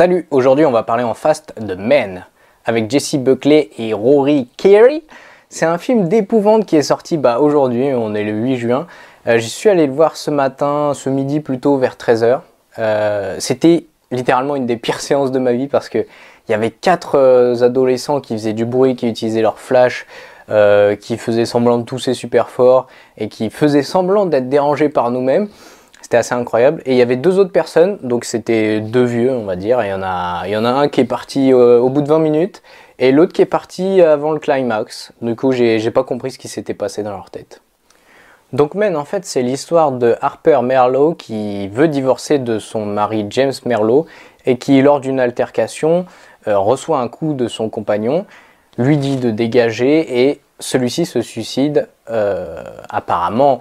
Salut, aujourd'hui on va parler en fast de Men avec Jesse Buckley et Rory Carey. C'est un film d'épouvante qui est sorti bah, aujourd'hui, on est le 8 juin. Euh, j'y suis allé le voir ce matin, ce midi plutôt vers 13h. Euh, c'était littéralement une des pires séances de ma vie parce que y avait quatre euh, adolescents qui faisaient du bruit, qui utilisaient leur flash, qui faisaient semblant de tousser super fort et qui faisaient semblant d'être dérangés par nous-mêmes. C'était assez incroyable. Et il y avait deux autres personnes, donc c'était deux vieux, on va dire. il y en a, y en a un qui est parti euh, au bout de 20 minutes et l'autre qui est parti avant le climax. Du coup, j'ai pas compris ce qui s'était passé dans leur tête. Donc Men, en fait, c'est l'histoire de Harper Merlot qui veut divorcer de son mari James Merlot et qui, lors d'une altercation, euh, reçoit un coup de son compagnon, lui dit de dégager et celui-ci se suicide euh, apparemment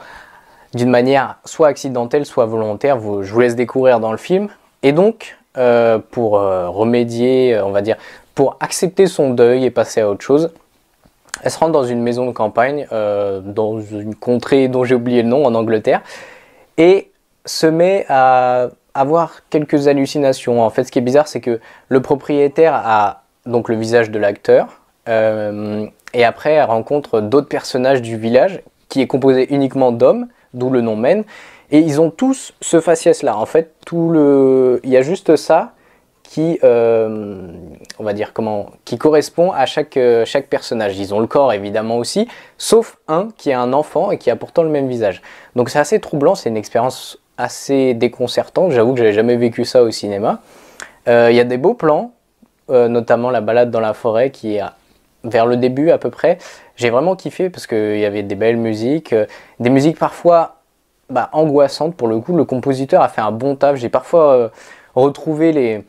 d'une manière soit accidentelle, soit volontaire. je vous laisse découvrir dans le film. Et donc, euh, pour euh, remédier, euh, on va dire, pour accepter son deuil et passer à autre chose, elle se rend dans une maison de campagne, dans une contrée dont j'ai oublié le nom, en Angleterre, et se met à avoir quelques hallucinations. En fait, ce qui est bizarre, c'est que le propriétaire a donc le visage de l'acteur, et après, elle rencontre d'autres personnages du village, qui est composé uniquement d'hommes, d'où le nom mène. Et ils ont tous ce faciès-là. En fait, tout le... il y a juste ça qui, euh, on va dire comment, qui correspond à chaque, euh, chaque personnage. Ils ont le corps évidemment aussi, sauf un qui est un enfant et qui a pourtant le même visage. Donc c'est assez troublant, c'est une expérience assez déconcertante. J'avoue que je j'avais jamais vécu ça au cinéma. Euh, il y a des beaux plans, notamment la balade dans la forêt qui est vers le début à peu près, j'ai vraiment kiffé parce qu'il y avait des belles musiques, euh, des musiques parfois bah, angoissantes pour le coup. Le compositeur a fait un bon taf. J'ai parfois euh, retrouvé les,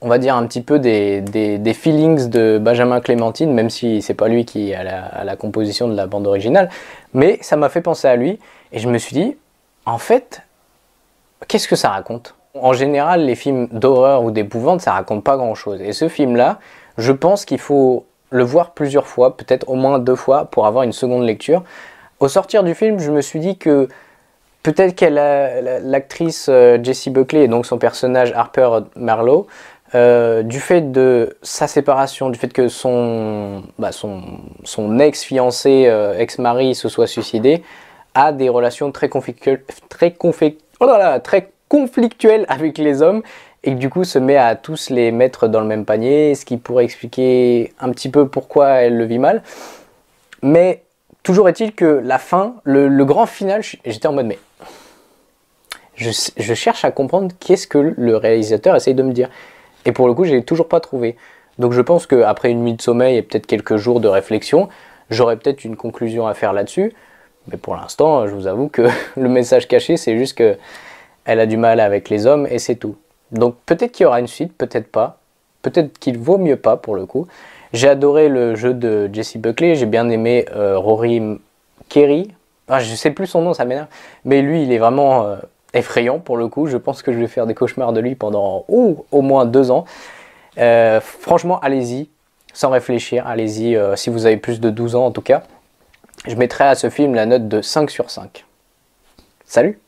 on va dire un petit peu des, feelings de Benjamin Clémentine, même si c'est pas lui qui a la, la composition de la bande originale. Mais ça m'a fait penser à lui et je me suis dit, en fait, qu'est-ce que ça raconte en général, les films d'horreur ou d'épouvante, ça raconte pas grand-chose. Et ce film-là, je pense qu'il faut le voir plusieurs fois, peut-être au moins deux fois pour avoir une seconde lecture. Au sortir du film, je me suis dit que peut-être qu'elle l'actrice euh, Jessie Buckley et donc son personnage Harper Marlowe, euh, du fait de sa séparation, du fait que son, bah, son, ex-fiancé, euh, ex-mari se soit suicidé, a des relations très, oh très conflictuelles avec les hommes et du coup se met à tous les mettre dans le même panier, ce qui pourrait expliquer un petit peu pourquoi elle le vit mal. Mais toujours est-il que la fin, le, grand final, j'étais en mode mais je, cherche à comprendre qu'est-ce que le réalisateur essaye de me dire. Et pour le coup, je l'ai toujours pas trouvé. Donc je pense qu'après une nuit de sommeil et peut-être quelques jours de réflexion, j'aurais peut-être une conclusion à faire là-dessus. Mais pour l'instant, je vous avoue que le message caché, c'est juste qu'elle a du mal avec les hommes et c'est tout. Donc peut-être qu'il y aura une suite, peut-être pas. Peut-être qu'il vaut mieux pas pour le coup. J'ai adoré le jeu de Jesse Buckley, j'ai bien aimé euh, Rory Kerry. Enfin, ah, je sais plus son nom, ça m'énerve. Mais lui, il est vraiment euh, effrayant pour le coup. Je pense que je vais faire des cauchemars de lui pendant au moins deux ans. Euh, franchement, allez-y, sans réfléchir, allez-y, si vous avez plus de 12 ans en tout cas. Je mettrai à ce film la note de 5 sur 5. Salut